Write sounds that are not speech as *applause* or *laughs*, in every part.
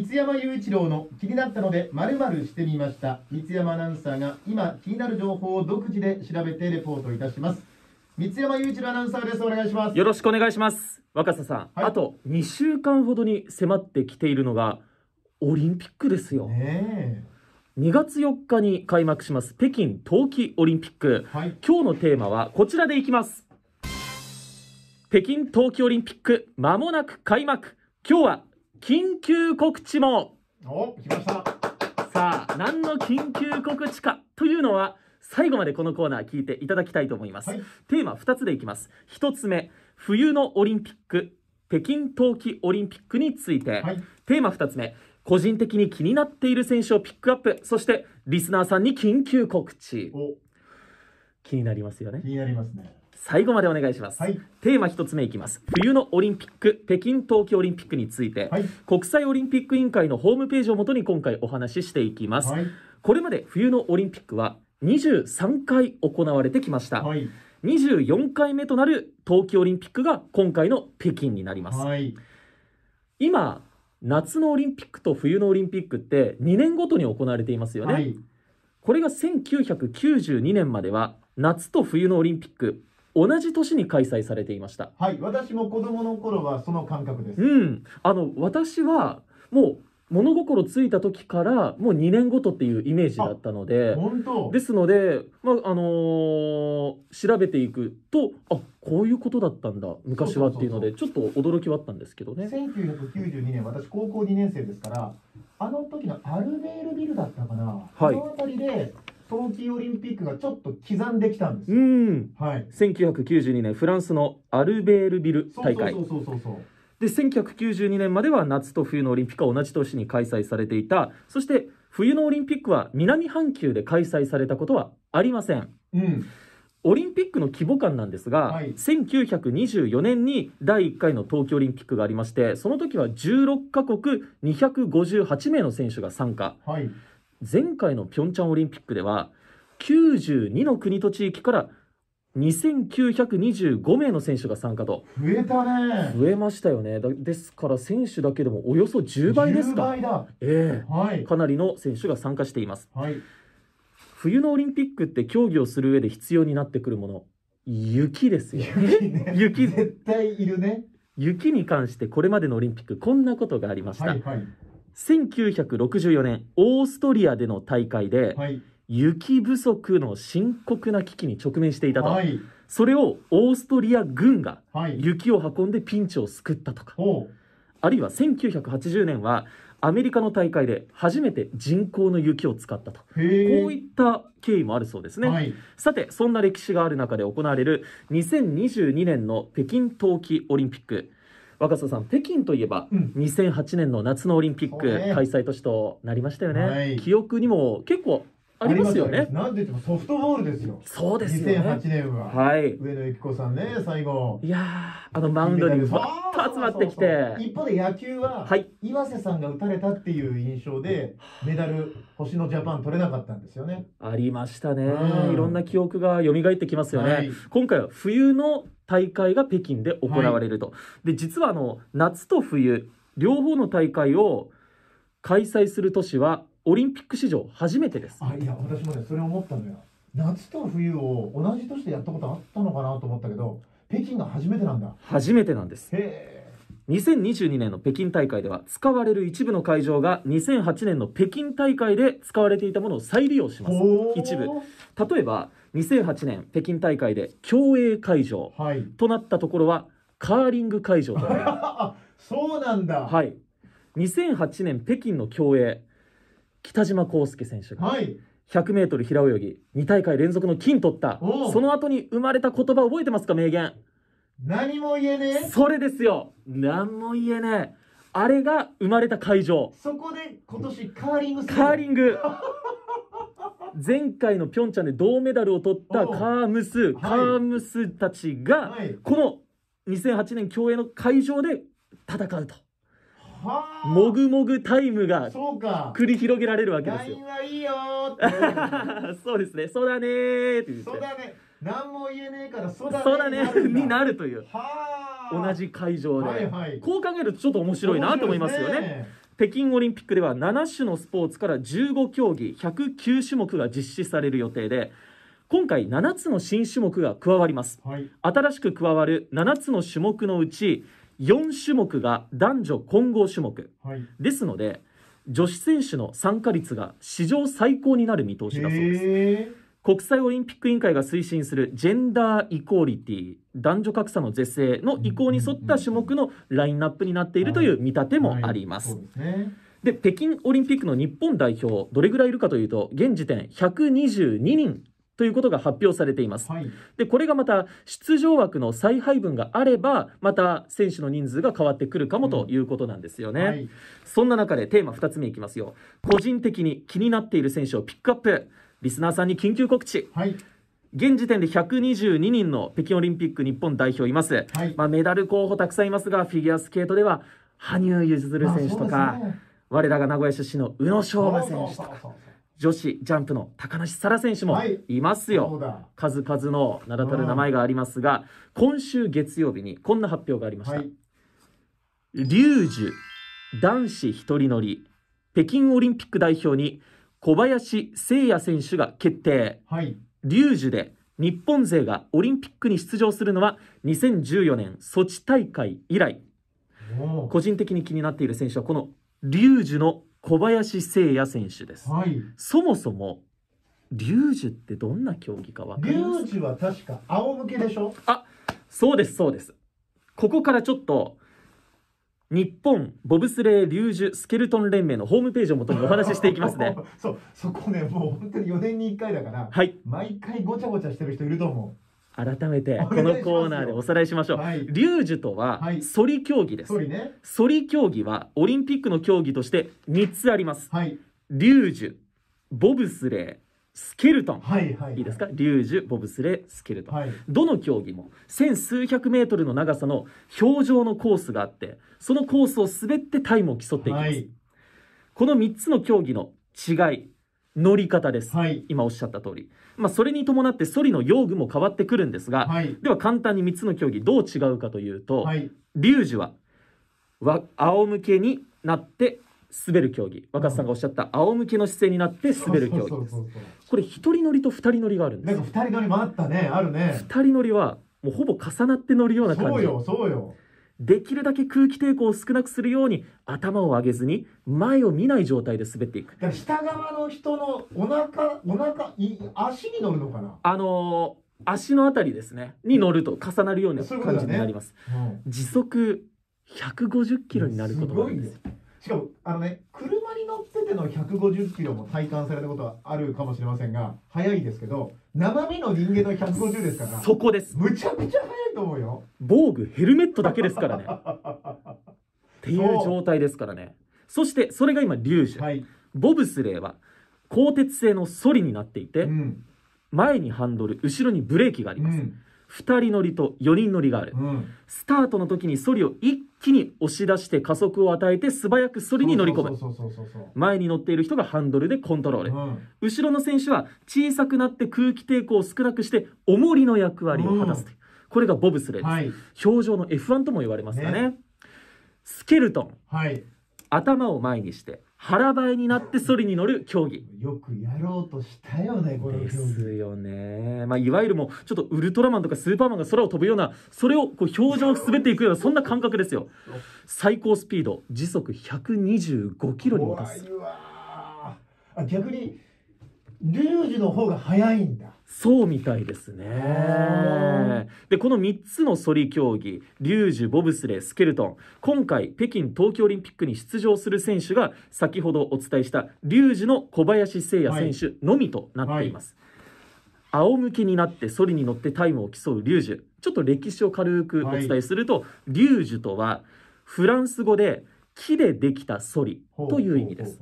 三山雄一郎の気になったのでまるまるしてみました三山アナウンサーが今気になる情報を独自で調べてレポートいたします三山雄一郎アナウンサーですお願いしますよろしくお願いします若狭さん、はい、あと2週間ほどに迫ってきているのがオリンピックですよ、ね、2月4日に開幕します北京冬季オリンピック、はい、今日のテーマはこちらでいきます北京冬季オリンピックまもなく開幕今日は緊急告知もお来ましたさあ何の緊急告知かというのは最後までこのコーナー聞いていただきたいと思います、はい、テーマ2つでいきます1つ目冬のオリンピック北京冬季オリンピックについて、はい、テーマ2つ目個人的に気になっている選手をピックアップそしてリスナーさんに緊急告知気になりますよね気になりますね最後までお願いします、はい、テーマ1つ目いきます冬のオリンピック北京冬季オリンピックについて、はい、国際オリンピック委員会のホームページをもとに今回お話ししていきます、はい、これまで冬のオリンピックは23回行われてきました、はい、24回目となる冬季オリンピックが今回の北京になります、今夏のオリンピックと冬のオリンピックって2年ごとに行われていますよね、これが1992年までは夏と冬のオリンピック同じ年に開催されていました。はい、私も子供の頃はその感覚です。うん、あの私はもう物心ついた時からもう2年ごとっていうイメージだったのでですので、まああのー、調べていくとあこういうことだったんだ昔はっていうのでちょっと驚きはあったんですけどね1992年私高校2年生ですからあの時のアルベールビルだったかな、はい、この辺りで冬季オリンピックがちょっと刻んできたんですうんはい、1992年フランスのアルベールビル大会そうそうそうそうそうで1992年までは夏と冬のオリンピックは同じ年に開催されていたそして冬のオリンピックは南半球で開催されたことはありません、うん、オリンピックの規模感なんですが、はい、1924年に第1回の冬季オリンピックがありましてその時は16カ国258名の選手が参加、はい前回のピョンチャンオリンピックでは92の国と地域から2925名の選手が参加と増えたね増えましたよねですから選手だけでもおよそ10倍ですかえーはい、かなりの選手が参加しています、はい、冬のオリンピックって競技をする上で必要になってくるもの雪ですよ、ね、雪、絶対いるね雪に関してこれまでのオリンピックこんなことがありました、はいはい1964年オーストリアでの大会で、はい、雪不足の深刻な危機に直面していたと、はい、それをオーストリア軍が雪を運んでピンチを救ったとか、はい、あるいは1980年はアメリカの大会で初めて人工の雪を使ったとこういった経緯もあるそうですね、はい、さてそんな歴史がある中で行われる2022年の北京冬季オリンピック若狭さん、北京といえば、うん、2008年の夏のオリンピック開催都市となりましたよね、は記憶にも結構ありますよね。なんでソフトボールですよ。そうですよ、ね。2008年は。はい。上野由紀子さんね、最後。いやあのマウンドにバッと集まってきてそうそうそう。一方で野球は、はい、岩瀬さんが打たれたっていう印象で、メダル、星のジャパン取れなかったんですよね。ありましたね。いろんな記憶が蘇ってきますよね。はい、今回は冬の大会が北京で行われると、はい、で実はあの夏と冬両方の大会を開催する都市はオリンピック史上初めてですあいや私もねそれ思ったのよ夏と冬を同じ年でやったことあったのかなと思ったけど北京が初めてなんだ初めてなんですへえ2022年の北京大会では使われる一部の会場が2008年の北京大会で使われていたものを再利用します一部例えば2008年北京大会で競泳会場となったところはカーリング会場となり *laughs* そうなんだはい2008年北京の競泳北島康介選手が、はい、100m 平泳ぎ2大会連続の金取ったその後に生まれた言葉覚えてますか名言何も言えねえそれですよ何も言えねえあれが生まれた会場そこで今年カーリングカーリング *laughs* 前回のピョンチャンで銅メダルを取ったカームス、はい、カームスたちが、この2008年競泳の会場で戦うと。もぐもぐタイムが繰り広げられるわけですよ。いいよ *laughs* そうですね、そうだねってって。そうだね。何も言えねえからそうだねになるという。同じ会場で、はいはい、こう考えるとちょっと面白いなと思いますよね。北京オリンピックでは7種のスポーツから15競技109種目が実施される予定で今回7つの新種目が加わります、はい、新しく加わる7つの種目のうち4種目が男女混合種目、はい、ですので女子選手の参加率が史上最高になる見通しだそうです国際オリンピック委員会が推進するジェンダーイコーリティ男女格差の是正の意向に沿った種目のラインナップになっているという見立てもあります。で北京オリンピックの日本代表どれぐらいいるかというと現時点122人ということが発表されています、はい、でこれがまた出場枠の再配分があればまた選手の人数が変わってくるかもということなんですよね、うんはい、そんな中でテーマ2つ目いきますよ個人的に気になっている選手をピックアップリスナーさんに緊急告知、はい、現時点で122人の北京オリンピック日本代表います、はい、まあ、メダル候補たくさんいますがフィギュアスケートでは羽生結弦選手とか、ね、我らが名古屋出身の宇野昌磨選手とか。女子ジャンプの高梨沙羅選手もいますよ、はい、数々の名だたる名前がありますが、今週月曜日にこんな発表がありました、はい、リュージュ男子一人乗り北京オリンピック代表に小林誠也選手が決定、はい、リュージュで日本勢がオリンピックに出場するのは2014年ソチ大会以来個人的に気になっている選手はこのリュージュの小林誠也選手です、はい、そもそもリュージュってどんな競技か分かりますリュージュは確か仰向けでしょあそうですそうですここからちょっと日本ボブスレー・リュージュ・スケルトン連盟のホームページをもとにお話ししていきますね *laughs* そうそこねもう本当に4年に1回だから、はい、毎回ごちゃごちゃしてる人いると思う改めてこのコーナーでおさらいしましょう、はい、リュージュとは反り競技です、はいね、反り競技はオリンピックの競技として3つあります、はい、リュージュボブスレースケルトン、はいはい、はい、いいですかリュージュボブスレスケルトン、はい、どの競技も千数百メートルの長さの氷上のコースがあってそのコースを滑ってタイムを競っていきます、はい、この3つの競技の違い乗り方です、はい、今おっしゃった通り、まあ、それに伴ってソリの用具も変わってくるんですが、はい、では簡単に3つの競技どう違うかというと、はい、リュージュは仰向けになって滑る競技若狭さんがおっしゃった仰向けの姿勢になって滑る競技ですこれ1人乗りと2人乗りがあるんですなんか2人乗りもあったねあるね2人乗りはもうほぼ重なって乗るような感じできるだけ空気抵抗を少なくするように頭を上げずに前を見ない状態で滑っていくだから下側の人のお腹お腹い足に乗るのかなあのー、足のあたりですねに乗ると重なるような感じになります、ねうん、時速150キロになることるんです、うしかもあのね車に乗ってての150キロも体感されたことはあるかもしれませんが速いですけど生身の人間の150ですからそこですむちゃくちゃ速いと思うよ防具ヘルメットだけですからね *laughs* っていう状態ですからねそしてそれが今リュージュ、はい、ボブスレーは鋼鉄製のソリになっていて、うん、前にハンドル後ろにブレーキがあります、うん2人乗りと4人乗りがある、うん、スタートの時にそりを一気に押し出して加速を与えて素早くそりに乗り込む前に乗っている人がハンドルでコントロール、うん、後ろの選手は小さくなって空気抵抗を少なくして重りの役割を果たすという、うん、これがボブスレーです、はい、表情の F1 とも言われますかね、ね、スケルトン、はい、頭を前にして腹ばいになってそりに乗る競技よくやろうとしたよねこのですよね、まあ、いわゆるもうちょっとウルトラマンとかスーパーマンが空を飛ぶようなそれをこう表情を滑っていくようなそんな感覚ですよ最高スピード時速125キロに達すあ逆にルージュの方が速いんだそうみたいですね。で、この3つのそり競技、リュージュ、ボブスレー、スケルトン、今回、北京冬季オリンピックに出場する選手が、先ほどお伝えした、リュージュの小林誠也選手のみとなっています。はいはい、仰向けになってそりに乗ってタイムを競うリュージュ。ちょっと歴史を軽くお伝えすると、はい、リュージュとは、フランス語で木でできたそりという意味です。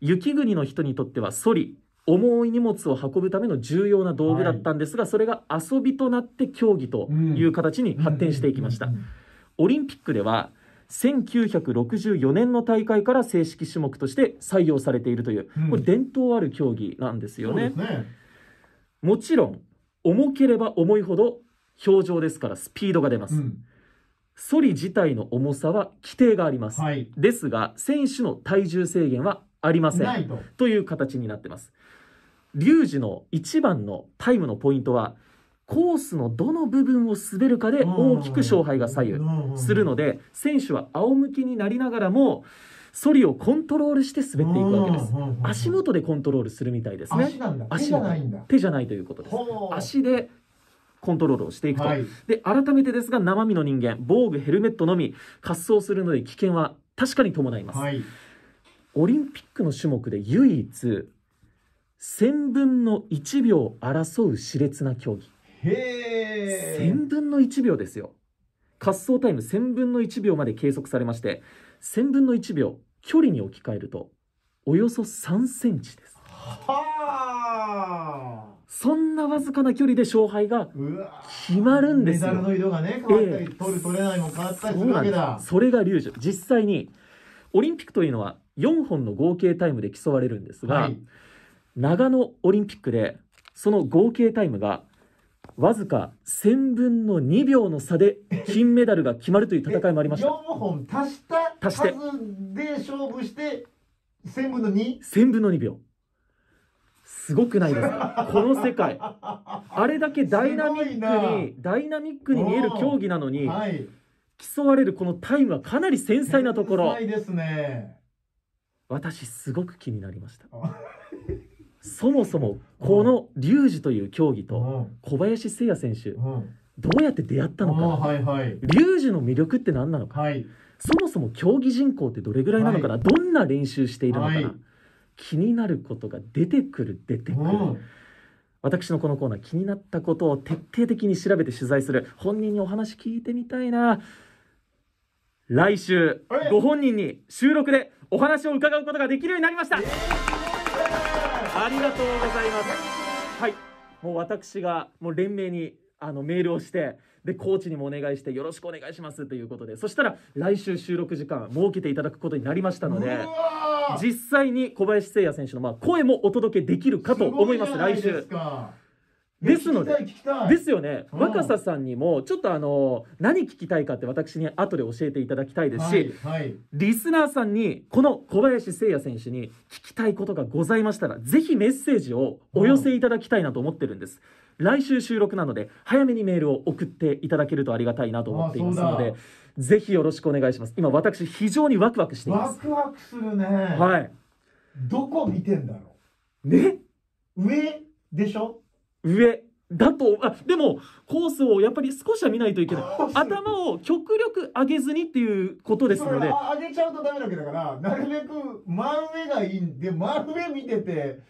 雪国の人にとってはソリ重い荷物を運ぶための重要な道具だったんですが、それが遊びとなって競技という形に発展していきました。オリンピックでは1964年の大会から正式種目として採用されているという、これ伝統ある競技なんですよね。ねもちろん重ければ重いほど表情ですからスピードが出ます。うんソリ自体の重さは規定があります、はい、ですが選手の体重制限はありませんという形になってます。リュウジの一番のタイムのポイントはコースのどの部分を滑るかで大きく勝敗が左右するので選手は仰向きになりながらもソリをコントロールして滑っていくわけです足元でコントロールするみたいですね足じないんだ手じゃないということです足でコントロールをしていくと、はい、で改めてですが生身の人間防具ヘルメットのみ滑走するので危険は確かに伴います、はいオリンピックの種目で唯一1000分の1秒争う熾烈な競技へ1000分の1秒ですよ滑走タイム1000分の1秒まで計測されまして1000分の1秒距離に置き換えるとおよそ3センチですはあそんなわずかな距離で勝敗が決まるんですよメダルの色がね変わったり、えー、取る取れないも変わったりするわけだそれがリュージュ実際にオリンピックというのは4本の合計タイムで競われるんですが、はい、長野オリンピックでその合計タイムがわずか1000分の2秒の差で金メダルが決まるという戦いもありました4本足した足してで勝負して1000分の 2? 1000分の2秒すごくないですか *laughs* この世界あれだけダイナミックにダイナミックに見える競技なのに、はい、競われるこのタイムはかなり繊細なところ繊細ですね私すごく気になりましたそもそもこのリュウジという競技と小林誠也選手、どうやって出会ったのか、はいはい、リュウジの魅力って何なのか、はい、そもそも競技人口ってどれぐらいなのかな、はい、どんな練習しているのかな、はい、気になることが出てくる出てくる。私のこのコーナー気になったことを徹底的に調べて取材する本人にお話聞いてみたいな来週ご本人に収録でお話を伺うことができるようになりました、ありがとうございますはいもう私がもう連名にあのメールをしてでコーチにもお願いしてよろしくお願いしますということでそしたら来週収録時間設けていただくことになりましたので実際に小林誠也選手のまあ声もお届けできるかと思います来週。ですのでですよね、若狭さんにもちょっとあの何聞きたいかって私に後で教えていただきたいですし、はいはい、リスナーさんにこの小林誠也選手に聞きたいことがございましたらぜひメッセージをお寄せいただきたいなと思ってるんです。うん、来週収録なので早めにメールを送っていただけるとありがたいなと思っていますのでぜひよろしくお願いします今私非常にワクワクしていますワクワクするねはいどこ見てんだろうね上でしょ上だとあでもコースをやっぱり少しは見ないといけない頭を極力上げずにっていうことですので上げちゃうとダメだけだからなるべく真上がいいんで真上見てて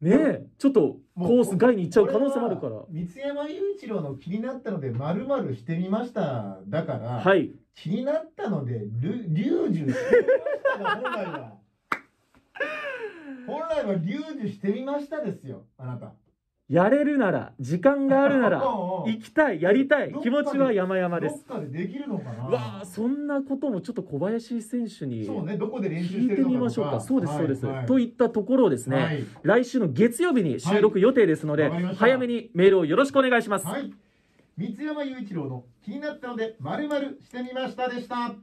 ねえちょっとコース外に行っちゃう可能性もあるから三山雄一郎の気になったのでまるまるしてみましただから、はい、気になったので龍樹してみましたが本来は本来は龍樹してみましたですよあなた。やれるなら時間があるなら行 *laughs* きたいやりたい気持ちは山々ですわあそんなこともちょっと小林選手にそうねどこで練て聞いてみましょうかそうですそうです、といったところですね、来週の月曜日に収録予定ですので、早めにメールをよろしくお願いします、三山雄一郎の気になったのでまるまるしてみましたでした